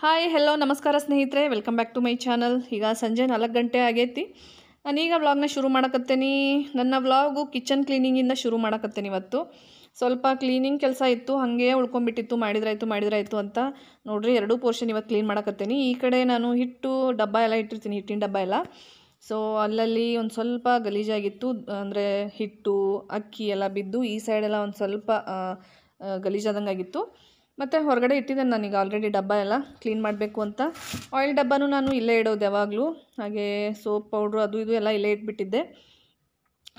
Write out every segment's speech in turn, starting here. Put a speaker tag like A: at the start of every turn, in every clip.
A: hi hello ನಮಸ್ಕಾರ ಸ್ನೇಹಿತರೆ welcome back to my channel ಈಗ ಸಂಜೆ ನಾಲ್ಕು ಗಂಟೆ ಆಗೈತಿ ನಾನೀಗ ವ್ಲಾಗ್ನ ಶುರು ಮಾಡಕತ್ತೇನಿ ನನ್ನ ವ್ಲಾಗು ಕಿಚನ್ ಕ್ಲೀನಿಂಗಿಂದ ಶುರು ಮಾಡಕತ್ತೇನೆ ಇವತ್ತು ಸ್ವಲ್ಪ ಕ್ಲೀನಿಂಗ್ ಕೆಲಸ ಇತ್ತು ಹಾಗೆ ಉಳ್ಕೊಂಬಿಟ್ಟಿತ್ತು ಮಾಡಿದ್ರಾಯ್ತು ಮಾಡಿದ್ರಾಯ್ತು ಅಂತ ನೋಡಿರಿ ಎರಡೂ ಪೋರ್ಷನ್ ಇವತ್ತು ಕ್ಲೀನ್ ಮಾಡಕತ್ತೇನೆ ಈ ಕಡೆ ನಾನು ಹಿಟ್ಟು ಡಬ್ಬ ಎಲ್ಲ ಇಟ್ಟಿರ್ತೀನಿ ಹಿಟ್ಟಿನ ಡಬ್ಬ ಎಲ್ಲ ಸೊ ಅಲ್ಲಲ್ಲಿ ಒಂದು ಸ್ವಲ್ಪ ಗಲೀಜಾಗಿತ್ತು ಅಂದರೆ ಹಿಟ್ಟು ಅಕ್ಕಿ ಎಲ್ಲ ಬಿದ್ದು ಈ ಸೈಡೆಲ್ಲ ಒಂದು ಸ್ವಲ್ಪ ಗಲೀಜಾದಂಗಾಗಿತ್ತು ಮತ್ತು ಹೊರಗಡೆ ಇಟ್ಟಿದ್ದೇನೆ ನಾನೀಗ ಆಲ್ರೆಡಿ ಡಬ್ಬ ಎಲ್ಲ ಕ್ಲೀನ್ ಮಾಡಬೇಕು ಅಂತ ಆಯಿಲ್ ಡಬ್ಬನೂ ನಾನು ಇಲ್ಲೇ ಇಡೋದು ಯಾವಾಗಲೂ ಹಾಗೆ ಸೋಪ್ ಪೌಡ್ರು ಅದು ಇದು ಎಲ್ಲ ಇಲ್ಲೇ ಇಟ್ಬಿಟ್ಟಿದ್ದೆ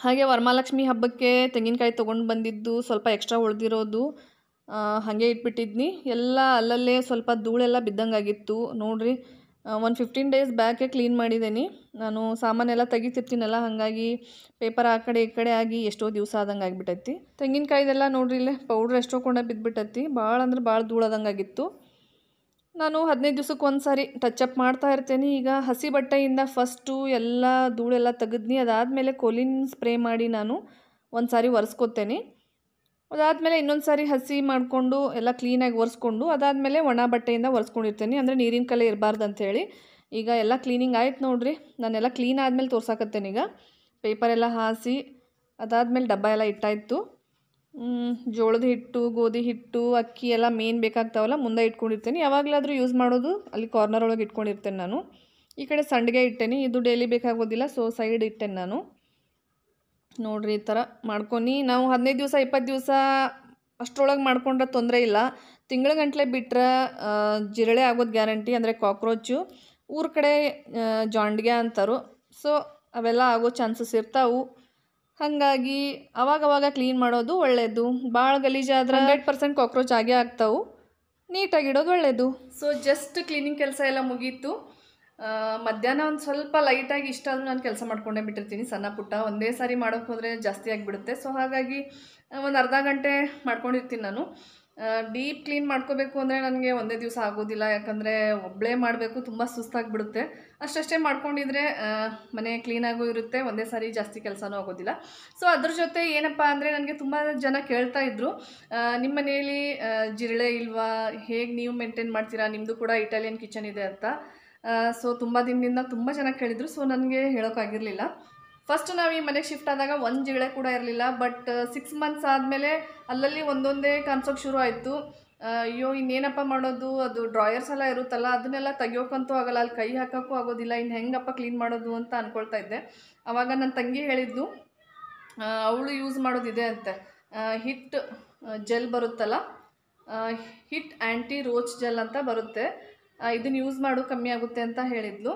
A: ಹಾಗೆ ವರಮಾಲಕ್ಷ್ಮಿ ಹಬ್ಬಕ್ಕೆ ತೆಂಗಿನಕಾಯಿ ತೊಗೊಂಡು ಬಂದಿದ್ದು ಸ್ವಲ್ಪ ಎಕ್ಸ್ಟ್ರಾ ಉಳಿದಿರೋದು ಹಾಗೆ ಇಟ್ಬಿಟ್ಟಿದ್ನಿ ಎಲ್ಲ ಅಲ್ಲಲ್ಲೇ ಸ್ವಲ್ಪ ಧೂಳೆಲ್ಲ ಬಿದ್ದಂಗೆ ಆಗಿತ್ತು ನೋಡಿರಿ ಒಂದು ಫಿಫ್ಟೀನ್ ಡೇಸ್ ಬ್ಯಾಕೆ ಕ್ಲೀನ್ ಮಾಡಿದ್ದೀನಿ ನಾನು ಸಾಮಾನೆಲ್ಲ ತೆಗಿತಿರ್ತೀನಲ್ಲ ಹಾಗಾಗಿ ಪೇಪರ್ ಆ ಕಡೆ ಈ ಕಡೆ ಆಗಿ ಎಷ್ಟೋ ದಿವಸ ಆದಂಗೆ ಆಗಿಬಿಟ್ಟೈತಿ ತೆಂಗಿನಕಾಯ್ದೆಲ್ಲ ನೋಡ್ರಿ ಇಲ್ಲೇ ಪೌಡ್ರ್ ಎಷ್ಟೋ ಕೊಂಡ ಬಿದ್ದುಬಿಟ್ಟೈತಿ ಭಾಳ ಅಂದ್ರೆ ಭಾಳ ಧೂಳದಂಗಾಗಿತ್ತು ಆಗಿತ್ತು ನಾನು ಹದಿನೈದು ದಿವ್ಸಕ್ಕೆ ಒಂದು ಸಾರಿ ಟಚಪ್ ಮಾಡ್ತಾ ಇರ್ತೇನೆ ಈಗ ಹಸಿ ಬಟ್ಟೆಯಿಂದ ಫಸ್ಟು ಎಲ್ಲ ಧೂಳೆಲ್ಲ ತೆಗೆದ್ನಿ ಅದಾದಮೇಲೆ ಕೋಲಿನ ಸ್ಪ್ರೇ ಮಾಡಿ ನಾನು ಒಂದು ಸಾರಿ ಒರೆಸ್ಕೊತೇನೆ ಅದಾದಮೇಲೆ ಇನ್ನೊಂದು ಸಾರಿ ಹಸಿ ಮಾಡಿಕೊಂಡು ಎಲ್ಲ ಕ್ಲೀನಾಗಿ ಒರೆಸ್ಕೊಂಡು ಅದಾದಮೇಲೆ ಒಣ ಬಟ್ಟೆಯಿಂದ ಒರೆಸ್ಕೊಂಡಿರ್ತೀನಿ ಅಂದರೆ ನೀರಿನ ಕಲೆ ಇರಬಾರ್ದು ಅಂಥೇಳಿ ಈಗ ಎಲ್ಲ ಕ್ಲೀನಿಂಗ್ ಆಯ್ತು ನೋಡಿರಿ ನಾನೆಲ್ಲ ಕ್ಲೀನ್ ಆದಮೇಲೆ ತೋರ್ಸಾಕತ್ತೇನೆ ಈಗ ಎಲ್ಲ ಹಾಸಿ ಅದಾದಮೇಲೆ ಡಬ್ಬ ಎಲ್ಲ ಇಟ್ಟಾಯಿತು ಜೋಳದ ಹಿಟ್ಟು ಗೋಧಿ ಹಿಟ್ಟು ಅಕ್ಕಿ ಎಲ್ಲ ಮೇನ್ ಬೇಕಾಗ್ತಾವಲ್ಲ ಮುಂದೆ ಇಟ್ಕೊಂಡಿರ್ತೀನಿ ಯಾವಾಗಲಾದರೂ ಯೂಸ್ ಮಾಡೋದು ಅಲ್ಲಿ ಕಾರ್ನರ್ ಒಳಗೆ ಇಟ್ಕೊಂಡಿರ್ತೇನೆ ನಾನು ಈ ಕಡೆ ಸಂಡಿಗೆ ಇಟ್ಟೇನೆ ಇದು ಡೈಲಿ ಬೇಕಾಗೋದಿಲ್ಲ ಸೊ ಸೈಡ್ ಇಟ್ಟೇನೆ ನಾನು ನೋಡ್ರಿ ಈ ಥರ ಮಾಡ್ಕೊನಿ ನಾವು ಹದಿನೈದು ದಿವಸ ಇಪ್ಪತ್ತು ದಿವಸ ಅಷ್ಟರೊಳಗೆ ಮಾಡ್ಕೊಂಡ್ರೆ ತೊಂದರೆ ಇಲ್ಲ ತಿಂಗಳ ಗಂಟಲೆ ಬಿಟ್ಟರೆ ಜಿರಳೆ ಆಗೋದು ಗ್ಯಾರಂಟಿ ಅಂದರೆ ಕಾಕ್ರೋಚು ಊರ ಕಡೆ ಜಾಂಡ್ಗೆ ಅಂತಾರು ಸೊ ಅವೆಲ್ಲ ಆಗೋ ಚಾನ್ಸಸ್ ಇರ್ತಾವೆ ಹಾಗಾಗಿ ಅವಾಗವಾಗ ಕ್ಲೀನ್ ಮಾಡೋದು ಒಳ್ಳೆಯದು ಭಾಳ ಗಲೀಜಾದ್ರೆ ಹಂಡ್ರೆಡ್ ಪರ್ಸೆಂಟ್ ಕಾಕ್ರೋಚ್ ಆಗೇ ಆಗ್ತಾವೆ ನೀಟಾಗಿಡೋದು ಒಳ್ಳೆಯದು ಸೊ ಜಸ್ಟ್ ಕ್ಲೀನಿಂಗ್ ಕೆಲಸ ಎಲ್ಲ ಮುಗೀತು ಮಧ್ಯಾಹ್ನ ಒಂದು ಸ್ವಲ್ಪ ಲೈಟಾಗಿ ಇಷ್ಟ ಆದರೂ ನಾನು ಕೆಲಸ ಮಾಡ್ಕೊಂಡೇ ಬಿಟ್ಟಿರ್ತೀನಿ ಸಣ್ಣ ಪುಟ್ಟ ಒಂದೇ ಸಾರಿ ಮಾಡೋಕ್ಕೆ ಹೋದರೆ ಜಾಸ್ತಿ ಆಗಿಬಿಡುತ್ತೆ ಸೊ ಹಾಗಾಗಿ ಒಂದು ಅರ್ಧ ಗಂಟೆ ಮಾಡ್ಕೊಂಡಿರ್ತೀನಿ ನಾನು ಡೀಪ್ ಕ್ಲೀನ್ ಮಾಡ್ಕೋಬೇಕು ಅಂದರೆ ನನಗೆ ಒಂದೇ ದಿವಸ ಆಗೋದಿಲ್ಲ ಯಾಕಂದರೆ ಒಬ್ಬಳೇ ಮಾಡಬೇಕು ತುಂಬ ಸುಸ್ತಾಗಿಬಿಡುತ್ತೆ ಅಷ್ಟಷ್ಟೇ ಮಾಡ್ಕೊಂಡಿದ್ರೆ ಮನೆ ಕ್ಲೀನಾಗೂ ಇರುತ್ತೆ ಒಂದೇ ಸಾರಿ ಜಾಸ್ತಿ ಕೆಲಸನೂ ಆಗೋದಿಲ್ಲ ಸೊ ಅದ್ರ ಜೊತೆ ಏನಪ್ಪ ಅಂದರೆ ನನಗೆ ತುಂಬ ಜನ ಕೇಳ್ತಾ ಇದ್ರು ನಿಮ್ಮ ಮನೆಯಲ್ಲಿ ಜಿರಳೆ ಇಲ್ವಾ ಹೇಗೆ ನೀವು ಮೇಂಟೈನ್ ಮಾಡ್ತೀರಾ ನಿಮ್ಮದು ಕೂಡ ಇಟಾಲಿಯನ್ ಕಿಚನ್ ಇದೆ ಅಂತ ಸೊ ತುಂಬ ದಿನದಿಂದ ತುಂಬ ಜನ ಕೇಳಿದರು ಸೊ ನನಗೆ ಹೇಳೋಕ್ಕಾಗಿರಲಿಲ್ಲ ಫಸ್ಟ್ ನಾವು ಈ ಮನೆಗೆ ಶಿಫ್ಟ್ ಆದಾಗ ಒಂದು ಜಿಗಳೆ ಕೂಡ ಇರಲಿಲ್ಲ ಬಟ್ ಸಿಕ್ಸ್ ಮಂತ್ಸ್ ಆದಮೇಲೆ ಅಲ್ಲಲ್ಲಿ ಒಂದೊಂದೇ ಕಾಣಿಸೋಕೆ ಶುರು ಆಯಿತು ಅಯ್ಯೋ ಇನ್ನೇನಪ್ಪ ಮಾಡೋದು ಅದು ಡ್ರಾಯರ್ಸ್ ಎಲ್ಲ ಇರುತ್ತಲ್ಲ ಅದನ್ನೆಲ್ಲ ತೆಗಿಯೋಕ್ಕಂತೂ ಆಗಲ್ಲ ಅಲ್ಲಿ ಕೈ ಹಾಕೋಕ್ಕೂ ಆಗೋದಿಲ್ಲ ಇನ್ನು ಹೆಂಗಪ್ಪ ಕ್ಲೀನ್ ಮಾಡೋದು ಅಂತ ಅಂದ್ಕೊಳ್ತಾ ಇದ್ದೆ ಆವಾಗ ನನ್ನ ತಂಗಿ ಹೇಳಿದ್ದು ಅವಳು ಯೂಸ್ ಮಾಡೋದಿದೆ ಅಂತೆ ಹಿಟ್ ಜೆಲ್ ಬರುತ್ತಲ್ಲ ಹಿಟ್ ಆ್ಯಂಟಿ ರೋಚ್ ಜೆಲ್ ಅಂತ ಬರುತ್ತೆ ಇದನ್ನು ಯೂಸ್ ಮಾಡು ಕಮ್ಮಿ ಆಗುತ್ತೆ ಅಂತ ಹೇಳಿದ್ಲು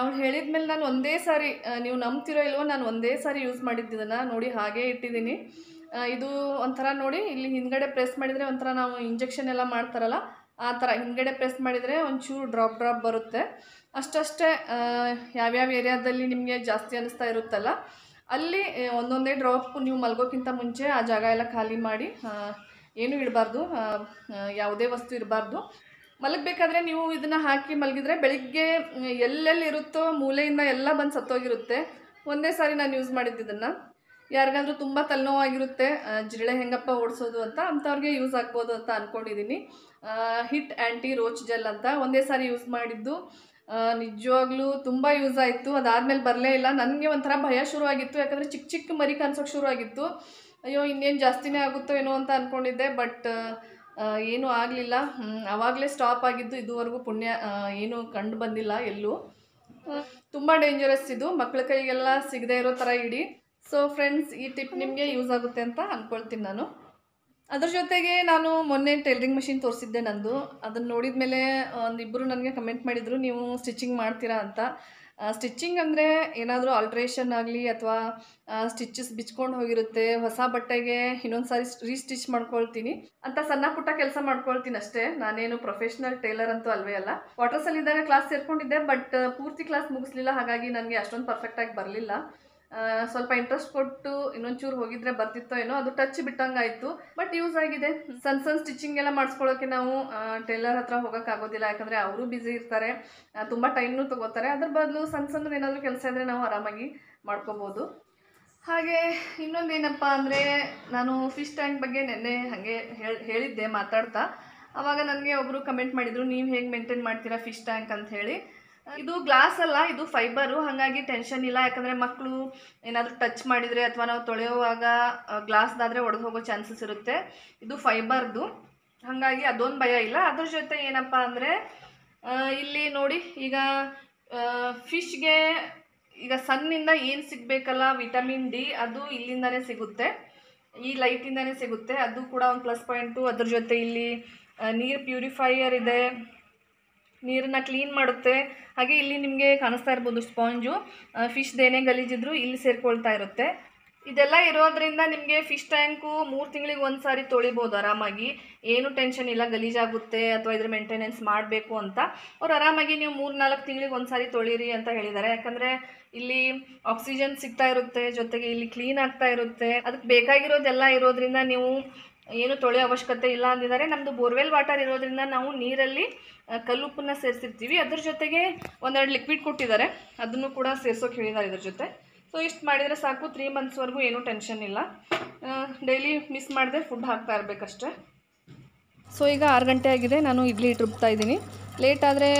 A: ಅವ್ಳು ಹೇಳಿದ ಮೇಲೆ ನಾನು ಒಂದೇ ಸಾರಿ ನೀವು ನಂಬ್ತಿರೋ ಇಲ್ವೋ ನಾನು ಒಂದೇ ಸಾರಿ ಯೂಸ್ ಮಾಡಿದ್ದಿದ್ದನ್ನು ನೋಡಿ ಹಾಗೇ ಇಟ್ಟಿದ್ದೀನಿ ಇದು ಒಂಥರ ನೋಡಿ ಇಲ್ಲಿ ಹಿಂದ್ಗಡೆ ಪ್ರೆಸ್ ಮಾಡಿದರೆ ಒಂಥರ ನಾವು ಇಂಜೆಕ್ಷನ್ ಎಲ್ಲ ಮಾಡ್ತಾರಲ್ಲ ಆ ಥರ ಹಿಂದ್ಗಡೆ ಪ್ರೆಸ್ ಮಾಡಿದರೆ ಒಂಚೂರು ಡ್ರಾಪ್ ಡ್ರಾಪ್ ಬರುತ್ತೆ ಅಷ್ಟಷ್ಟೇ ಯಾವ್ಯಾವ ಏರಿಯಾದಲ್ಲಿ ನಿಮಗೆ ಜಾಸ್ತಿ ಅನ್ನಿಸ್ತಾ ಇರುತ್ತಲ್ಲ ಅಲ್ಲಿ ಒಂದೊಂದೇ ಡ್ರಾಪ್ ನೀವು ಮಲ್ಗೋಕ್ಕಿಂತ ಮುಂಚೆ ಆ ಜಾಗ ಎಲ್ಲ ಖಾಲಿ ಮಾಡಿ ಏನು ಇಡಬಾರ್ದು ಯಾವುದೇ ವಸ್ತು ಇರಬಾರ್ದು ಮಲಗಬೇಕಾದ್ರೆ ನೀವು ಇದನ್ನು ಹಾಕಿ ಮಲಗಿದ್ರೆ ಬೆಳಿಗ್ಗೆ ಎಲ್ಲೆಲ್ಲಿರುತ್ತೋ ಮೂಲೆಯಿಂದ ಎಲ್ಲ ಬಂದು ಸತ್ತೋಗಿರುತ್ತೆ ಒಂದೇ ಸಾರಿ ನಾನು ಯೂಸ್ ಮಾಡಿದ್ದು ಇದನ್ನು ಯಾರಿಗಾದ್ರೂ ತುಂಬ ತಲೆನೋವಾಗಿರುತ್ತೆ ಜಿರಳೆ ಹೆಂಗಪ್ಪ ಓಡಿಸೋದು ಅಂತ ಅಂಥವ್ರಿಗೆ ಯೂಸ್ ಆಗ್ಬೋದು ಅಂತ ಅಂದ್ಕೊಂಡಿದ್ದೀನಿ ಹಿಟ್ ಆ್ಯಂಟಿ ರೋಚ್ ಜೆಲ್ ಅಂತ ಒಂದೇ ಸಾರಿ ಯೂಸ್ ಮಾಡಿದ್ದು ನಿಜವಾಗ್ಲೂ ತುಂಬ ಯೂಸ್ ಆಯಿತು ಅದಾದಮೇಲೆ ಬರಲೇ ಇಲ್ಲ ನನಗೆ ಒಂಥರ ಭಯ ಶುರುವಾಗಿತ್ತು ಯಾಕಂದರೆ ಚಿಕ್ಕ ಚಿಕ್ಕ ಮರಿ ಕನ್ಸೋಕ್ಕೆ ಶುರುವಾಗಿತ್ತು ಅಯ್ಯೋ ಇನ್ನೇನು ಜಾಸ್ತಿನೇ ಆಗುತ್ತೋ ಏನೋ ಅಂತ ಅಂದ್ಕೊಂಡಿದ್ದೆ ಬಟ್ ಏನೂ ಆಗಲಿಲ್ಲ ಆವಾಗಲೇ ಸ್ಟಾಪ್ ಆಗಿದ್ದು ಇದುವರೆಗೂ ಪುಣ್ಯ ಏನೂ ಕಂಡು ಬಂದಿಲ್ಲ ಎಲ್ಲೂ ತುಂಬ ಡೇಂಜರಸ್ ಇದು ಮಕ್ಕಳ ಕೈಗೆಲ್ಲ ಸಿಗದೆ ಇರೋ ಥರ ಇಡಿ ಸೊ ಫ್ರೆಂಡ್ಸ್ ಈ ಟಿಪ್ ನಿಮಗೆ ಯೂಸ್ ಆಗುತ್ತೆ ಅಂತ ಅಂದ್ಕೊಳ್ತೀನಿ ನಾನು ಅದ್ರ ಜೊತೆಗೆ ನಾನು ಮೊನ್ನೆ ಟೈಲರಿಂಗ್ ಮಷಿನ್ ತೋರಿಸಿದ್ದೆ ನಂದು ಅದನ್ನು ನೋಡಿದ ಮೇಲೆ ಒಂದಿಬ್ಬರು ನನಗೆ ಕಮೆಂಟ್ ಮಾಡಿದರು ನೀವು ಸ್ಟಿಚಿಂಗ್ ಮಾಡ್ತೀರಾ ಅಂತ ಸ್ಟಿಚ್ಚಿಂಗ್ ಅಂದರೆ ಏನಾದರೂ ಆಲ್ಟ್ರೇಷನ್ ಆಗಲಿ ಅಥವಾ ಸ್ಟಿಚಸ್ ಬಿಚ್ಕೊಂಡು ಹೋಗಿರುತ್ತೆ ಹೊಸ ಬಟ್ಟೆಗೆ ಇನ್ನೊಂದು ಸಾರಿ ರೀಸ್ಟಿಚ್ ಮಾಡ್ಕೊಳ್ತೀನಿ ಅಂತ ಸಣ್ಣ ಪುಟ್ಟ ಕೆಲಸ ಮಾಡ್ಕೊಳ್ತೀನಿ ಅಷ್ಟೇ ನಾನೇನು ಪ್ರೊಫೆಷ್ನಲ್ ಟೇಲರ್ ಅಂತೂ ಅಲ್ವೇ ಅಲ್ಲ ಕ್ವಾರ್ಟರ್ಸಲ್ಲಿದ್ದಾಗ ಕ್ಲಾಸ್ ಸೇರ್ಕೊಂಡಿದ್ದೆ ಬಟ್ ಪೂರ್ತಿ ಕ್ಲಾಸ್ ಮುಗಿಸ್ಲಿಲ್ಲ ಹಾಗಾಗಿ ನನಗೆ ಅಷ್ಟೊಂದು ಪರ್ಫೆಕ್ಟಾಗಿ ಬರಲಿಲ್ಲ ಸ್ವಲ್ಪ ಇಂಟ್ರೆಸ್ಟ್ ಕೊಟ್ಟು ಇನ್ನೊಂಚೂರು ಹೋಗಿದ್ರೆ ಬರ್ತಿತ್ತೋ ಏನೋ ಅದು ಟಚ್ ಬಿಟ್ಟಂಗಾಯ್ತು ಬಟ್ ಯೂಸ್ ಆಗಿದೆ ಸಣ್ಣ ಸಣ್ಣ ಸ್ಟಿಚಿಂಗ್ ಎಲ್ಲ ಮಾಡಿಸ್ಕೊಳ್ಳೋಕೆ ನಾವು ಟೈಲರ್ ಹತ್ರ ಹೋಗೋಕ್ಕಾಗೋದಿಲ್ಲ ಯಾಕಂದರೆ ಅವರು ಬಿಸಿ ಇರ್ತಾರೆ ತುಂಬ ಟೈಮ್ನು ತಗೋತಾರೆ ಅದ್ರ ಬದಲು ಸಣ್ಣ ಸಣ್ಣದ ಏನಾದರೂ ಕೆಲಸ ಇದ್ರೆ ನಾವು ಆರಾಮಾಗಿ ಮಾಡ್ಕೋಬೋದು ಹಾಗೆ ಇನ್ನೊಂದೇನಪ್ಪ ಅಂದರೆ ನಾನು ಫಿಶ್ ಟ್ಯಾಂಕ್ ಬಗ್ಗೆ ನೆನ್ನೆ ಹಾಗೆ ಹೇಳಿದ್ದೆ ಮಾತಾಡ್ತಾ ಆವಾಗ ನನಗೆ ಒಬ್ಬರು ಕಮೆಂಟ್ ಮಾಡಿದರು ನೀವು ಹೇಗೆ ಮೇಂಟೈನ್ ಮಾಡ್ತೀರಾ ಫಿಶ್ ಟ್ಯಾಂಕ್ ಅಂತ ಹೇಳಿ ಇದು ಗ್ಲಾಸ್ ಅಲ್ಲ ಇದು ಫೈಬರು ಹಾಗಾಗಿ ಟೆನ್ಷನ್ ಇಲ್ಲ ಯಾಕಂದರೆ ಮಕ್ಕಳು ಏನಾದರೂ ಟಚ್ ಮಾಡಿದರೆ ಅಥವಾ ನಾವು ತೊಳೆಯುವಾಗ ಗ್ಲಾಸ್ದಾದರೆ ಒಡೆದು ಹೋಗೋ ಚಾನ್ಸಸ್ ಇರುತ್ತೆ ಇದು ಫೈಬರ್ದು ಹಾಗಾಗಿ ಅದೊಂದು ಭಯ ಇಲ್ಲ ಅದ್ರ ಜೊತೆ ಏನಪ್ಪ ಅಂದರೆ ಇಲ್ಲಿ ನೋಡಿ ಈಗ ಫಿಶ್ಗೆ ಈಗ ಸಣ್ಣಿಂದ ಏನು ಸಿಗಬೇಕಲ್ಲ ವಿಟಮಿನ್ ಡಿ ಅದು ಇಲ್ಲಿಂದನೇ ಸಿಗುತ್ತೆ ಈ ಲೈಟಿಂದನೇ ಸಿಗುತ್ತೆ ಅದು ಕೂಡ ಒಂದು ಪ್ಲಸ್ ಪಾಯಿಂಟು ಅದ್ರ ಜೊತೆ ಇಲ್ಲಿ ನೀರು ಪ್ಯೂರಿಫೈಯರ್ ಇದೆ ನೀರನ್ನು ಕ್ಲೀನ್ ಮಾಡುತ್ತೆ ಹಾಗೆ ಇಲ್ಲಿ ನಿಮಗೆ ಕಾಣಿಸ್ತಾ ಇರ್ಬೋದು ಸ್ಪಾಂಜು ಫಿಶ್ ದೇನೆ ಗಲೀಜಿದ್ರು ಇಲ್ಲಿ ಸೇರಿಕೊಳ್ತಾ ಇರುತ್ತೆ ಇದೆಲ್ಲ ಇರೋದ್ರಿಂದ ನಿಮಗೆ ಫಿಶ್ ಟ್ಯಾಂಕು ಮೂರು ತಿಂಗಳಿಗೆ ಒಂದು ಸಾರಿ ತೊಳಿಬೋದು ಆರಾಮಾಗಿ ಏನು ಟೆನ್ಷನ್ ಇಲ್ಲ ಗಲೀಜಾಗುತ್ತೆ ಅಥವಾ ಇದ್ರ ಮೇಂಟೆನೆನ್ಸ್ ಮಾಡಬೇಕು ಅಂತ ಅವ್ರು ಆರಾಮಾಗಿ ನೀವು ಮೂರು ನಾಲ್ಕು ತಿಂಗಳಿಗೆ ಒಂದು ಸಾರಿ ತೊಳಿರಿ ಅಂತ ಹೇಳಿದ್ದಾರೆ ಯಾಕಂದರೆ ಇಲ್ಲಿ ಆಕ್ಸಿಜನ್ ಸಿಗ್ತಾ ಇರುತ್ತೆ ಜೊತೆಗೆ ಇಲ್ಲಿ ಕ್ಲೀನ್ ಆಗ್ತಾ ಇರುತ್ತೆ ಅದಕ್ಕೆ ಬೇಕಾಗಿರೋದೆಲ್ಲ ಇರೋದ್ರಿಂದ ನೀವು ಏನು ತೊಳೆಯೋ ಅವಶ್ಯಕತೆ ಇಲ್ಲ ಅಂದಿದ್ದಾರೆ ನಮ್ಮದು ಬೋರ್ವೆಲ್ ವಾಟರ್ ಇರೋದ್ರಿಂದ ನಾವು ನೀರಲ್ಲಿ ಕಲ್ಲುಪ್ಪನ್ನ ಸೇರಿಸಿರ್ತೀವಿ ಅದ್ರ ಜೊತೆಗೆ ಒಂದೆರಡು ಲಿಕ್ವಿಡ್ ಕೊಟ್ಟಿದ್ದಾರೆ ಅದನ್ನು ಕೂಡ ಸೇರ್ಸೋಕೆ ಹೇಳಿದ್ದಾರೆ ಇದ್ರ ಜೊತೆ ಸೊ ಇಷ್ಟು ಮಾಡಿದರೆ ಸಾಕು ತ್ರೀ ಮಂತ್ಸ್ವರೆಗೂ ಏನೂ ಟೆನ್ಷನ್ ಇಲ್ಲ ಡೈಲಿ ಮಿಸ್ ಮಾಡಿದೆ ಫುಡ್ ಹಾಕ್ತಾ ಇರಬೇಕಷ್ಟೇ ಸೊ ಈಗ ಆರು ಗಂಟೆ ಆಗಿದೆ ನಾನು ಇಡ್ಲಿ ಇಟ್ಟು ಇದ್ದೀನಿ ಲೇಟ್ ಆದರೆ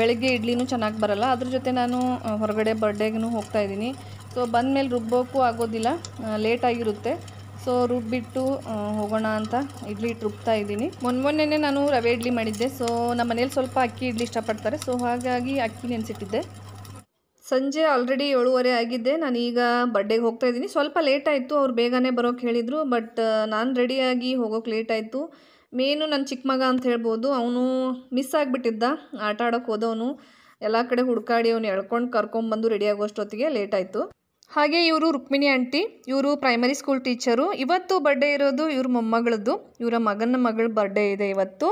A: ಬೆಳಗ್ಗೆ ಇಡ್ಲಿನೂ ಚೆನ್ನಾಗಿ ಬರಲ್ಲ ಅದ್ರ ಜೊತೆ ನಾನು ಹೊರಗಡೆ ಬರ್ಡೇಗೂ ಹೋಗ್ತಾ ಇದ್ದೀನಿ ಸೊ ಬಂದ ಮೇಲೆ ರುಬ್ಬೋಕ್ಕೂ ಆಗೋದಿಲ್ಲ ಲೇಟಾಗಿರುತ್ತೆ ಸೊ ರುಬ್ಬಿಟ್ಟು ಹೋಗೋಣ ಅಂತ ಇಡ್ಲಿ ಹಿಟ್ಟು ರುಬ್ತಾ ಇದ್ದೀನಿ ಮೊನ್ನೆ ಮೊನ್ನೆನೇ ನಾನು ರವೆ ಇಡ್ಲಿ ಮಾಡಿದ್ದೆ ಸೊ ನಮ್ಮ ಮನೇಲಿ ಸ್ವಲ್ಪ ಅಕ್ಕಿ ಇಡ್ಲಿ ಇಷ್ಟಪಡ್ತಾರೆ ಸೊ ಹಾಗಾಗಿ ಅಕ್ಕಿ ನೆನೆಸಿಟ್ಟಿದ್ದೆ ಸಂಜೆ ಆಲ್ರೆಡಿ ಏಳುವರೆ ಆಗಿದ್ದೆ ನಾನು ಈಗ ಬರ್ಡೇಗೆ ಹೋಗ್ತಾ ಇದ್ದೀನಿ ಸ್ವಲ್ಪ ಲೇಟ್ ಅವ್ರು ಬೇಗನೆ ಬರೋಕ್ಕೆ ಹೇಳಿದರು ಬಟ್ ನಾನು ರೆಡಿಯಾಗಿ ಹೋಗೋಕ್ಕೆ ಲೇಟ್ ಆಯಿತು ಮೇನು ನನ್ನ ಚಿಕ್ಕ ಮಗ ಅಂತ ಹೇಳ್ಬೋದು ಅವನು ಮಿಸ್ ಆಗಿಬಿಟ್ಟಿದ್ದ ಆಟ ಆಡೋಕ್ಕೆ ಹೋದವನು ಎಲ್ಲ ಕಡೆ ಹುಡುಕಾಡಿ ಅವನು ಎಳ್ಕೊಂಡು ಕರ್ಕೊಂಬಂದು ರೆಡಿಯಾಗೋಷ್ಟೊತ್ತಿಗೆ ಲೇಟ್ ಆಯಿತು ಹಾಗೆ ಇವರು ರುಕ್ಮಿಣಿ ಆಂಟಿ ಇವರು ಪ್ರೈಮರಿ ಸ್ಕೂಲ್ ಟೀಚರು ಇವತ್ತು ಬರ್ಡೇ ಇರೋದು ಇವ್ರ ಮೊಮ್ಮಗಳದ್ದು ಇವರ ಮಗನ ಮಗಳ ಬರ್ಡೇ ಇದೆ ಇವತ್ತು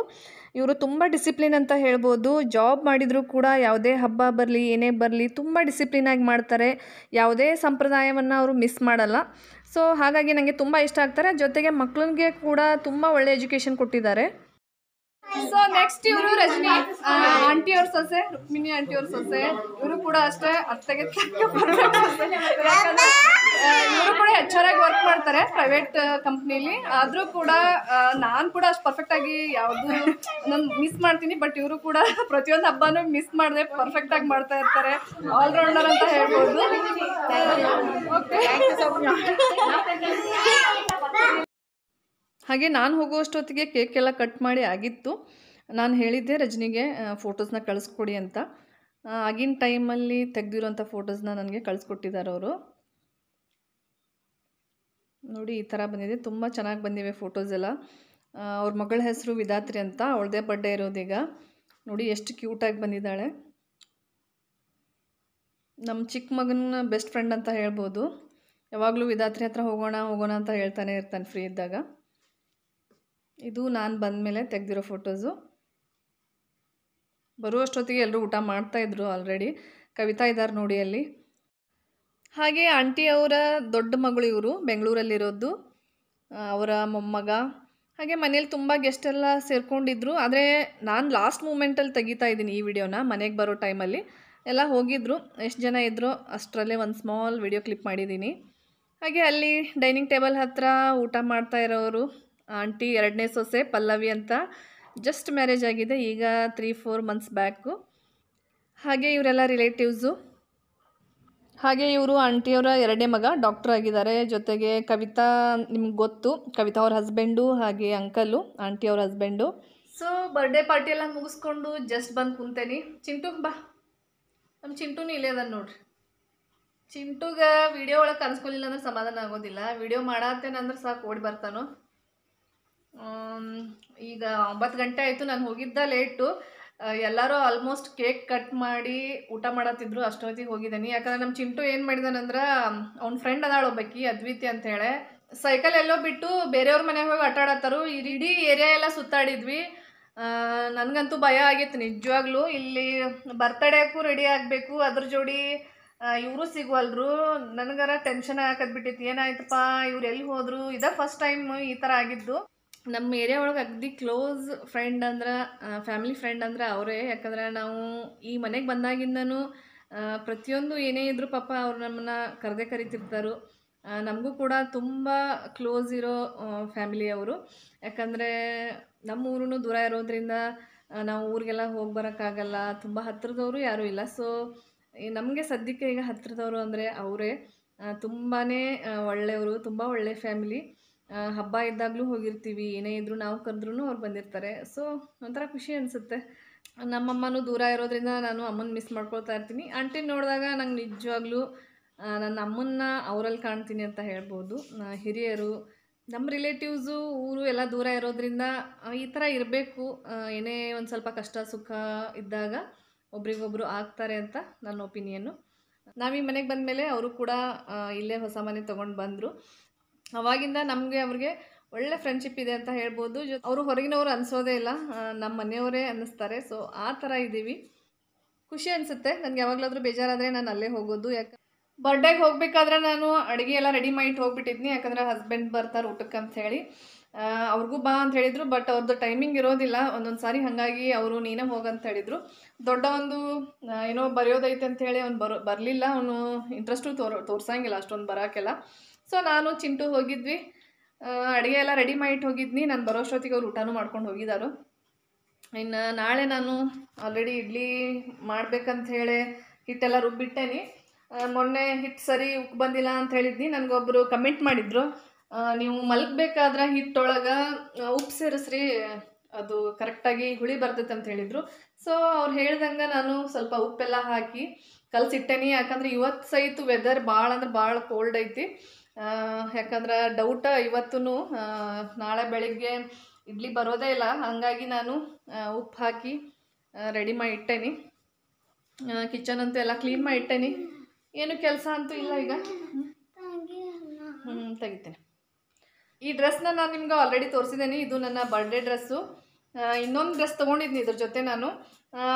A: ಇವರು ತುಂಬ ಡಿಸಿಪ್ಲಿನ್ ಅಂತ ಹೇಳ್ಬೋದು ಜಾಬ್ ಮಾಡಿದರೂ ಕೂಡ ಯಾವುದೇ ಹಬ್ಬ ಬರಲಿ ಏನೇ ಬರಲಿ ತುಂಬ ಆಗಿ ಮಾಡ್ತಾರೆ ಯಾವುದೇ ಸಂಪ್ರದಾಯವನ್ನು ಅವರು ಮಿಸ್ ಮಾಡಲ್ಲ ಸೊ ಹಾಗಾಗಿ ನನಗೆ ತುಂಬ ಇಷ್ಟ ಆಗ್ತಾರೆ ಜೊತೆಗೆ ಮಕ್ಕಳಿಗೆ ಕೂಡ ತುಂಬ ಒಳ್ಳೆ ಎಜುಕೇಷನ್ ಕೊಟ್ಟಿದ್ದಾರೆ ಸೊ ನೆಕ್ಸ್ಟ್ ಇವರು ರಜನಿ ಅವ್ರ ಸೊಸೆ ರುಕ್ಮಿಣಿ ಅವ್ರ ಸೊಸೆ ಇವರು ಕೂಡ ಅಷ್ಟೇ ಅತ್ತೆಗೆ ಇವರು ಕೂಡ ಎಚ್ ಆರ್ ಆಗಿ ವರ್ಕ್ ಮಾಡ್ತಾರೆ ಪ್ರೈವೇಟ್ ಕಂಪ್ನಿಲಿ ಆದರೂ ಕೂಡ ನಾನು ಕೂಡ ಅಷ್ಟು ಪರ್ಫೆಕ್ಟಾಗಿ ಯಾವುದು ನಾನು ಮಿಸ್ ಮಾಡ್ತೀನಿ ಬಟ್ ಇವರು ಕೂಡ ಪ್ರತಿಯೊಂದು ಹಬ್ಬನೂ ಮಿಸ್ ಮಾಡದೆ ಆಗಿ ಮಾಡ್ತಾ ಇರ್ತಾರೆ ಆಲ್ರೌಂಡರ್ ಅಂತ ಹೇಳ್ಬೋದು ಹಾಗೆ ನಾನು ಹೋಗುವಷ್ಟೊತ್ತಿಗೆ ಕೇಕ್ ಎಲ್ಲ ಕಟ್ ಮಾಡಿ ಆಗಿತ್ತು ನಾನು ಹೇಳಿದ್ದೆ ರಜನಿಗೆ ಫೋಟೋಸ್ನ ಕಳಿಸ್ಕೊಡಿ ಅಂತ ಆಗಿನ ಟೈಮಲ್ಲಿ ತೆಗೆದಿರೋಂಥ ಫೋಟೋಸ್ನ ನನಗೆ ಕಳಿಸ್ಕೊಟ್ಟಿದ್ದಾರೆ ಅವರು ನೋಡಿ ಈ ಥರ ಬಂದಿದೆ ತುಂಬ ಚೆನ್ನಾಗಿ ಬಂದಿವೆ ಫೋಟೋಸ್ ಎಲ್ಲ ಅವ್ರ ಮಗಳ ಹೆಸರು ವಿಧಾತ್ರಿ ಅಂತ ಅವಳದೇ ಬರ್ಡೇ ಇರೋದೀಗ ನೋಡಿ ಎಷ್ಟು ಕ್ಯೂಟಾಗಿ ಬಂದಿದ್ದಾಳೆ ನಮ್ಮ ಚಿಕ್ಕ ಮಗನ ಬೆಸ್ಟ್ ಫ್ರೆಂಡ್ ಅಂತ ಹೇಳ್ಬೋದು ಯಾವಾಗಲೂ ವಿಧಾತ್ರಿ ಹತ್ರ ಹೋಗೋಣ ಹೋಗೋಣ ಅಂತ ಹೇಳ್ತಾನೆ ಇರ್ತಾನೆ ಫ್ರೀ ಇದ್ದಾಗ ಇದು ನಾನು ಬಂದ ಮೇಲೆ ತೆಗೆದಿರೋ ಫೋಟೋಸು ಬರುವಷ್ಟೊತ್ತಿಗೆ ಎಲ್ಲರೂ ಊಟ ಮಾಡ್ತಾಯಿದ್ರು ಆಲ್ರೆಡಿ ಕವಿತಾ ಇದ್ದಾರೆ ನೋಡಿ ಅಲ್ಲಿ ಹಾಗೆ ಆಂಟಿ ಅವರ ದೊಡ್ಡ ಮಗಳು ಇವರು ಬೆಂಗಳೂರಲ್ಲಿರೋದು ಅವರ ಮೊಮ್ಮಗ ಹಾಗೆ ಮನೇಲಿ ತುಂಬ ಗೆಸ್ಟೆಲ್ಲ ಸೇರ್ಕೊಂಡಿದ್ರು ಆದರೆ ನಾನು ಲಾಸ್ಟ್ ಮೂಮೆಂಟಲ್ಲಿ ತೆಗಿತಾ ಇದ್ದೀನಿ ಈ ವಿಡಿಯೋನ ಮನೆಗೆ ಬರೋ ಟೈಮಲ್ಲಿ ಎಲ್ಲ ಹೋಗಿದ್ದರು ಎಷ್ಟು ಜನ ಇದ್ದರು ಅಷ್ಟರಲ್ಲೇ ಒಂದು ಸ್ಮಾಲ್ ವಿಡಿಯೋ ಕ್ಲಿಪ್ ಮಾಡಿದ್ದೀನಿ ಹಾಗೆ ಅಲ್ಲಿ ಡೈನಿಂಗ್ ಟೇಬಲ್ ಹತ್ತಿರ ಊಟ ಮಾಡ್ತಾ ಇರೋರು ಆಂಟಿ ಎರಡನೇ ಸೊಸೆ ಪಲ್ಲವಿ ಅಂತ ಜಸ್ಟ್ ಮ್ಯಾರೇಜ್ ಆಗಿದೆ ಈಗ ತ್ರೀ ಫೋರ್ ಮಂತ್ಸ್ ಬ್ಯಾಕು ಹಾಗೆ ಇವರೆಲ್ಲ ರಿಲೇಟಿವ್ಸು ಹಾಗೆ ಇವರು ಆಂಟಿಯವರ ಎರಡನೇ ಮಗ ಡಾಕ್ಟರ್ ಆಗಿದ್ದಾರೆ ಜೊತೆಗೆ ಕವಿತಾ ನಿಮ್ಗೆ ಗೊತ್ತು ಕವಿತಾ ಅವ್ರ ಹಸ್ಬೆಂಡು ಹಾಗೆ ಅಂಕಲು ಅವ್ರ ಹಸ್ಬೆಂಡು ಸೊ ಬರ್ಡೇ ಪಾರ್ಟಿ ಎಲ್ಲ ಮುಗಿಸ್ಕೊಂಡು ಜಸ್ಟ್ ಬಂದು ಕುಂತೇನಿ ಚಿಂಟು ಬಾ ನಮ್ಮ ಚಿಂಟೂನು ಇಲ್ಲೇ ಅದ ನೋಡ್ರಿ ಚಿಂಟುಗೆ ವಿಡಿಯೋ ಒಳಗೆ ಕನ್ಸ್ಕೊಳ್ಳಿಲ್ಲ ಅಂದ್ರೆ ಸಮಾಧಾನ ಆಗೋದಿಲ್ಲ ವಿಡಿಯೋ ಮಾಡತ್ತೇನಂದ್ರೆ ಅಂದ್ರೆ ಸಾಕು ಓಡಿ ಬರ್ತಾನೋ ಈಗ ಒಂಬತ್ತು ಗಂಟೆ ಆಯಿತು ನಾನು ಹೋಗಿದ್ದ ಲೇಟು ಎಲ್ಲರೂ ಆಲ್ಮೋಸ್ಟ್ ಕೇಕ್ ಕಟ್ ಮಾಡಿ ಊಟ ಮಾಡತ್ತಿದ್ರು ಅಷ್ಟೊತ್ತಿಗೆ ಹೋಗಿದ್ದೀನಿ ಯಾಕಂದ್ರೆ ನಮ್ಮ ಚಿಂಟು ಏನು ಮಾಡಿದಾನಂದ್ರೆ ಅವ್ನ ಫ್ರೆಂಡ್ ಒಬ್ಬಕ್ಕಿ ಅದ್ವಿತಿ ಅಂತೇಳೆ ಸೈಕಲ್ ಎಲ್ಲೋ ಬಿಟ್ಟು ಬೇರೆಯವ್ರ ಮನೆಗೆ ಹೋಗಿ ಆಟ ಆಡತ್ತಾರು ಇಡೀ ಏರಿಯಾ ಎಲ್ಲ ಸುತ್ತಾಡಿದ್ವಿ ನನಗಂತೂ ಭಯ ಆಗಿತ್ತು ನಿಜವಾಗ್ಲೂ ಇಲ್ಲಿ ಬರ್ತಡೇಕ್ಕೂ ರೆಡಿ ಆಗಬೇಕು ಅದ್ರ ಜೋಡಿ ಇವರು ಸಿಗುವಲ್ರು ನನಗರ ಟೆನ್ಷನ್ ಹಾಕದ್ಬಿಟ್ಟಿತ್ತು ಏನಾಯ್ತಪ್ಪ ಇವ್ರು ಎಲ್ಲಿ ಹೋದರು ಇದೇ ಫಸ್ಟ್ ಟೈಮ್ ಈ ಥರ ಆಗಿದ್ದು ನಮ್ಮ ಏರಿಯಾ ಒಳಗೆ ಅಗ್ದಿ ಕ್ಲೋಸ್ ಫ್ರೆಂಡ್ ಅಂದ್ರೆ ಫ್ಯಾಮಿಲಿ ಫ್ರೆಂಡ್ ಅಂದ್ರೆ ಅವರೇ ಯಾಕಂದ್ರೆ ನಾವು ಈ ಮನೆಗೆ ಬಂದಾಗಿಂದನು ಪ್ರತಿಯೊಂದು ಏನೇ ಇದ್ರೂ ಪಾಪ ಅವ್ರು ನಮ್ಮನ್ನ ಕರೆದೇ ಕರಿತಿರ್ತಾರು ನಮಗೂ ಕೂಡ ತುಂಬ ಕ್ಲೋಸ್ ಇರೋ ಫ್ಯಾಮಿಲಿ ಅವರು ಯಾಕಂದರೆ ನಮ್ಮ ಊರು ದೂರ ಇರೋದ್ರಿಂದ ನಾವು ಊರಿಗೆಲ್ಲ ಹೋಗಿ ಬರೋಕ್ಕಾಗಲ್ಲ ತುಂಬ ಹತ್ತಿರದವರು ಯಾರೂ ಇಲ್ಲ ಸೊ ನಮಗೆ ಸದ್ಯಕ್ಕೆ ಈಗ ಹತ್ತಿರದವರು ಅಂದರೆ ಅವರೇ ತುಂಬಾ ಒಳ್ಳೆಯವರು ತುಂಬ ಒಳ್ಳೆಯ ಫ್ಯಾಮಿಲಿ ಹಬ್ಬ ಇದ್ದಾಗಲೂ ಹೋಗಿರ್ತೀವಿ ಏನೇ ಇದ್ದರೂ ನಾವು ಕರೆದ್ರೂ ಅವ್ರು ಬಂದಿರ್ತಾರೆ ಸೊ ಒಂಥರ ಖುಷಿ ಅನಿಸುತ್ತೆ ನಮ್ಮಮ್ಮನೂ ದೂರ ಇರೋದ್ರಿಂದ ನಾನು ಅಮ್ಮನ ಮಿಸ್ ಮಾಡ್ಕೊಳ್ತಾ ಇರ್ತೀನಿ ಆಂಟಿ ನೋಡಿದಾಗ ನಂಗೆ ನಿಜವಾಗ್ಲೂ ನನ್ನ ಅಮ್ಮನ್ನ ಅವರಲ್ಲಿ ಕಾಣ್ತೀನಿ ಅಂತ ಹೇಳ್ಬೋದು ಹಿರಿಯರು ನಮ್ಮ ರಿಲೇಟಿವ್ಸು ಊರು ಎಲ್ಲ ದೂರ ಇರೋದ್ರಿಂದ ಈ ಥರ ಇರಬೇಕು ಏನೇ ಒಂದು ಸ್ವಲ್ಪ ಕಷ್ಟ ಸುಖ ಇದ್ದಾಗ ಒಬ್ರಿಗೊಬ್ರು ಆಗ್ತಾರೆ ಅಂತ ನನ್ನ ಒಪಿನಿಯನ್ನು ನಾವು ಈ ಮನೆಗೆ ಬಂದಮೇಲೆ ಅವರು ಕೂಡ ಇಲ್ಲೇ ಹೊಸ ಮನೆ ತೊಗೊಂಡು ಬಂದರು ಅವಾಗಿಂದ ನಮಗೆ ಅವ್ರಿಗೆ ಒಳ್ಳೆ ಫ್ರೆಂಡ್ಶಿಪ್ ಇದೆ ಅಂತ ಹೇಳ್ಬೋದು ಜೊ ಅವರು ಹೊರಗಿನವರು ಅನಿಸೋದೇ ಇಲ್ಲ ನಮ್ಮ ಮನೆಯವರೇ ಅನ್ನಿಸ್ತಾರೆ ಸೊ ಆ ಥರ ಇದ್ದೀವಿ ಖುಷಿ ಅನಿಸುತ್ತೆ ನನಗೆ ಯಾವಾಗಲಾದರೂ ಬೇಜಾರಾದರೆ ನಾನು ಅಲ್ಲೇ ಹೋಗೋದು ಯಾಕೆ ಬರ್ಡೇಗೆ ಹೋಗಬೇಕಾದ್ರೆ ನಾನು ಅಡುಗೆ ಎಲ್ಲ ರೆಡಿ ಮಾಡಿಟ್ಟು ಹೋಗ್ಬಿಟ್ಟಿದ್ನಿ ಯಾಕಂದರೆ ಹಸ್ಬೆಂಡ್ ಬರ್ತಾರೆ ಊಟಕ್ಕೆ ಅಂತ ಹೇಳಿ ಅವ್ರಿಗೂ ಬಾ ಅಂತ ಹೇಳಿದರು ಬಟ್ ಅವ್ರದ್ದು ಟೈಮಿಂಗ್ ಇರೋದಿಲ್ಲ ಒಂದೊಂದು ಸಾರಿ ಹಾಗಾಗಿ ಅವರು ನೀನೇ ಹೋಗಂತ ಹೇಳಿದರು ದೊಡ್ಡ ಒಂದು ಏನೋ ಬರೆಯೋದೈತೆ ಅಂತ ಹೇಳಿ ಅವ್ನು ಬರೋ ಬರಲಿಲ್ಲ ಅವನು ಇಂಟ್ರೆಸ್ಟು ತೋರ್ ತೋರ್ಸಂಗಿಲ್ಲ ಅಷ್ಟೊಂದು ಬರೋಕ್ಕೆಲ್ಲ ಸೊ ನಾನು ಚಿಂಟು ಹೋಗಿದ್ವಿ ಅಡುಗೆ ಎಲ್ಲ ರೆಡಿ ಮಾಡಿಟ್ಟು ಹೋಗಿದ್ನಿ ನಾನು ಬರೋಷ್ಟೊತ್ತಿಗೆ ಅವ್ರು ಊಟನೂ ಮಾಡ್ಕೊಂಡು ಹೋಗಿದ್ದಾರು ಇನ್ನು ನಾಳೆ ನಾನು ಆಲ್ರೆಡಿ ಇಡ್ಲಿ ಮಾಡ್ಬೇಕಂತ ಹೇಳಿ ಹಿಟ್ಟೆಲ್ಲ ರುಬ್ಬಿಟ್ಟೇನಿ ಮೊನ್ನೆ ಹಿಟ್ಟು ಸರಿ ಉಕ್ಕು ಬಂದಿಲ್ಲ ಅಂತ ಹೇಳಿದ್ನಿ ನನಗೊಬ್ಬರು ಕಮೆಂಟ್ ಮಾಡಿದರು ನೀವು ಮಲಗಬೇಕಾದ್ರೆ ಹಿಟ್ಟೊಳಗೆ ಉಪ್ಪು ಸೇರಿಸ್ರಿ ಅದು ಕರೆಕ್ಟಾಗಿ ಹುಳಿ ಬರ್ತೈತೆ ಅಂತ ಹೇಳಿದರು ಸೊ ಅವ್ರು ಹೇಳ್ದಂಗೆ ನಾನು ಸ್ವಲ್ಪ ಉಪ್ಪೆಲ್ಲ ಹಾಕಿ ಕಲಸಿಟ್ಟೇನಿ ಯಾಕಂದ್ರೆ ಇವತ್ತು ಸಹಿತ ವೆದರ್ ಭಾಳ ಅಂದ್ರೆ ಭಾಳ ಕೋಲ್ಡ್ ಐತಿ ಯಾಕಂದ್ರೆ ಡೌಟ ಇವತ್ತೂ ನಾಳೆ ಬೆಳಿಗ್ಗೆ ಇಡ್ಲಿ ಬರೋದೇ ಇಲ್ಲ ಹಾಗಾಗಿ ನಾನು ಉಪ್ಪು ಹಾಕಿ ರೆಡಿ ಮಾಡಿ ಇಟ್ಟೇನಿ ಕಿಚನ್ ಅಂತೂ ಎಲ್ಲ ಕ್ಲೀನ್ ಮಾಡಿ ಇಟ್ಟೇನಿ ಏನು ಕೆಲಸ ಅಂತೂ ಇಲ್ಲ ಈಗ ಹ್ಞೂ ತೆಗಿತೇನೆ ಈ ಡ್ರೆಸ್ನ ನಾನು ನಿಮ್ಗೆ ಆಲ್ರೆಡಿ ತೋರಿಸಿದ್ದೇನೆ ಇದು ನನ್ನ ಬರ್ಡೇ ಡ್ರೆಸ್ಸು ಇನ್ನೊಂದು ಡ್ರೆಸ್ ತೊಗೊಂಡಿದ್ನಿ ಇದ್ರ ಜೊತೆ ನಾನು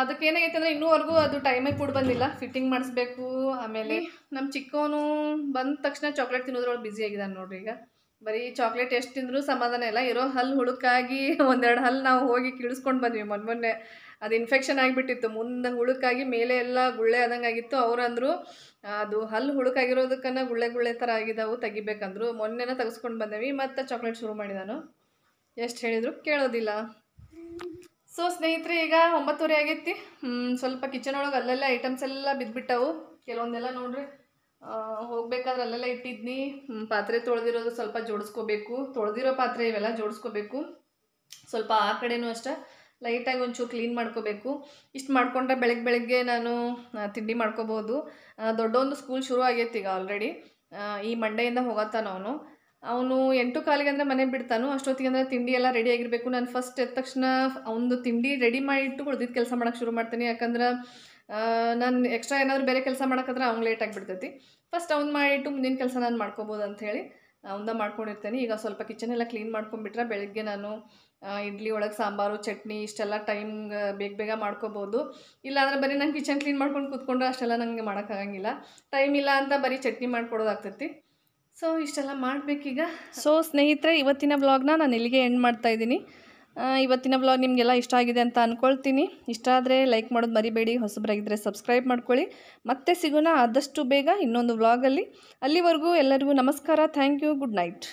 A: ಅದಕ್ಕೆ ಏನಾಗೈತೆ ಅಂದರೆ ಇನ್ನೂವರೆಗೂ ಅದು ಟೈಮಿಗೆ ಕೂಡ ಬಂದಿಲ್ಲ ಫಿಟ್ಟಿಂಗ್ ಮಾಡಿಸ್ಬೇಕು ಆಮೇಲೆ ನಮ್ಮ ಚಿಕ್ಕವನು ಬಂದ ತಕ್ಷಣ ಚಾಕ್ಲೇಟ್ ತಿನ್ನೋದ್ರೊಳಗೆ ಬ್ಯುಸಿ ಆಗಿದ್ದಾನೆ ನೋಡ್ರಿ ಈಗ ಬರೀ ಚಾಕ್ಲೇಟ್ ಎಷ್ಟು ತಿಂದರೂ ಸಮಾಧಾನ ಇಲ್ಲ ಇರೋ ಹಲ್ಲು ಹುಳುಕಾಗಿ ಒಂದೆರಡು ಹಲ್ಲು ನಾವು ಹೋಗಿ ಕಿಳಿಸ್ಕೊಂಡು ಬಂದ್ವಿ ಮೊನ್ನೆ ಮೊನ್ನೆ ಅದು ಇನ್ಫೆಕ್ಷನ್ ಆಗಿಬಿಟ್ಟಿತ್ತು ಮುಂದೆ ಹುಳುಕಾಗಿ ಮೇಲೆ ಎಲ್ಲ ಗುಳ್ಳೆ ಆದಂಗೆ ಆಗಿತ್ತು ಅದು ಹಲ್ಲು ಹುಳುಕಾಗಿರೋದಕ್ಕನ್ನ ಗುಳ್ಳೆ ಗುಳ್ಳೆ ಥರ ಆಗಿದ್ದಾವು ತೆಗಿಬೇಕಂದ್ರು ಮೊನ್ನೆನ ತೆಗೆಸ್ಕೊಂಡು ಬಂದೇವಿ ಮತ್ತು ಚಾಕ್ಲೇಟ್ ಶುರು ಮಾಡಿದಾನು ಎಷ್ಟು ಹೇಳಿದರೂ ಕೇಳೋದಿಲ್ಲ ಸೊ ಸ್ನೇಹಿತರೆ ಈಗ ಒಂಬತ್ತುವರೆ ಆಗೈತಿ ಸ್ವಲ್ಪ ಕಿಚನ್ ಒಳಗೆ ಅಲ್ಲೆಲ್ಲ ಐಟಮ್ಸ್ ಎಲ್ಲ ಬಿದ್ದುಬಿಟ್ಟವು ಕೆಲವೊಂದೆಲ್ಲ ನೋಡ್ರಿ ಹೋಗ್ಬೇಕಾದ್ರೆ ಅಲ್ಲೆಲ್ಲ ಇಟ್ಟಿದ್ನಿ ಪಾತ್ರೆ ತೊಳೆದಿರೋದು ಸ್ವಲ್ಪ ಜೋಡಿಸ್ಕೋಬೇಕು ತೊಳೆದಿರೋ ಪಾತ್ರೆ ಇವೆಲ್ಲ ಜೋಡಿಸ್ಕೋಬೇಕು ಸ್ವಲ್ಪ ಆ ಕಡೆನೂ ಅಷ್ಟ ಲೈಟಾಗಿ ಒಂಚೂರು ಕ್ಲೀನ್ ಮಾಡ್ಕೋಬೇಕು ಇಷ್ಟು ಮಾಡಿಕೊಂಡ್ರೆ ಬೆಳಗ್ಗೆ ಬೆಳಗ್ಗೆ ನಾನು ತಿಂಡಿ ಮಾಡ್ಕೋಬೋದು ದೊಡ್ಡೊಂದು ಸ್ಕೂಲ್ ಶುರು ಆಗೈತಿ ಈಗ ಆಲ್ರೆಡಿ ಈ ಮಂಡೆಯಿಂದ ಹೋಗತ್ತ ಅವನು ಅವನು ಎಂಟು ಕಾಲಿಗೆ ಅಂದರೆ ಮನೆ ಬಿಡ್ತಾನು ಅಷ್ಟೊತ್ತಿಗೆ ಅಂದರೆ ತಿಂಡಿ ಎಲ್ಲ ರೆಡಿ ಆಗಿರಬೇಕು ನಾನು ಫಸ್ಟ್ ಎದ್ದ ತಕ್ಷಣ ಅವನು ತಿಂಡಿ ರೆಡಿ ಮಾಡಿ ಇಟ್ಟು ಕೆಲಸ ಮಾಡೋಕ್ಕೆ ಶುರು ಮಾಡ್ತೀನಿ ಯಾಕಂದ್ರೆ ನಾನು ಎಕ್ಸ್ಟ್ರಾ ಏನಾದರೂ ಬೇರೆ ಕೆಲಸ ಮಾಡೋಕ್ಕಾದ್ರೆ ಅವ್ನು ಲೇಟ್ ಆಗಿಬಿಡ್ತೈತಿ ಫಸ್ಟ್ ಅವ್ನು ಮಾಡಿಟ್ಟು ಮುಂದಿನ ಕೆಲಸ ನಾನು ಮಾಡ್ಕೋಬೋದು ಅಂಥೇಳಿ ಅವನ ಮಾಡ್ಕೊಂಡಿರ್ತೇನೆ ಈಗ ಸ್ವಲ್ಪ ಕಿಚನ್ ಎಲ್ಲ ಕ್ಲೀನ್ ಮಾಡ್ಕೊಂಡ್ಬಿಟ್ರೆ ಬೆಳಗ್ಗೆ ನಾನು ಇಡ್ಲಿ ಒಳಗೆ ಸಾಂಬಾರು ಚಟ್ನಿ ಇಷ್ಟೆಲ್ಲ ಟೈಮ್ ಬೇಗ ಬೇಗ ಮಾಡ್ಕೋಬೋದು ಇಲ್ಲಾಂದ್ರೆ ಬರೀ ನಾನು ಕಿಚನ್ ಕ್ಲೀನ್ ಮಾಡ್ಕೊಂಡು ಕೂತ್ಕೊಂಡ್ರೆ ಅಷ್ಟೆಲ್ಲ ನನಗೆ ಮಾಡೋಕ್ಕಾಗಂಗಿಲ್ಲ ಟೈಮ್ ಇಲ್ಲ ಅಂತ ಬರೀ ಚಟ್ನಿ ಮಾಡ್ಕೊಡೋದಾಗ್ತೈತಿ ಸೊ ಇಷ್ಟೆಲ್ಲ ಮಾಡಬೇಕೀಗ ಸೊ ಸ್ನೇಹಿತರೆ ಇವತ್ತಿನ ವ್ಲಾಗ್ನ ನಾನು ಇಲ್ಲಿಗೆ ಎಂಡ್ ಮಾಡ್ತಾ ಇದ್ದೀನಿ ಇವತ್ತಿನ ವ್ಲಾಗ್ ನಿಮಗೆಲ್ಲ ಇಷ್ಟ ಆಗಿದೆ ಅಂತ ಅಂದ್ಕೊಳ್ತೀನಿ ಇಷ್ಟ ಆದರೆ ಲೈಕ್ ಮಾಡೋದು ಮರಿಬೇಡಿ ಹೊಸಬ್ರಾಗಿದ್ದರೆ ಸಬ್ಸ್ಕ್ರೈಬ್ ಮಾಡ್ಕೊಳ್ಳಿ ಮತ್ತೆ ಸಿಗೋಣ ಆದಷ್ಟು ಬೇಗ ಇನ್ನೊಂದು ವ್ಲಾಗಲ್ಲಿ ಅಲ್ಲಿವರೆಗೂ ಎಲ್ಲರಿಗೂ ನಮಸ್ಕಾರ ಥ್ಯಾಂಕ್ ಯು ಗುಡ್ ನೈಟ್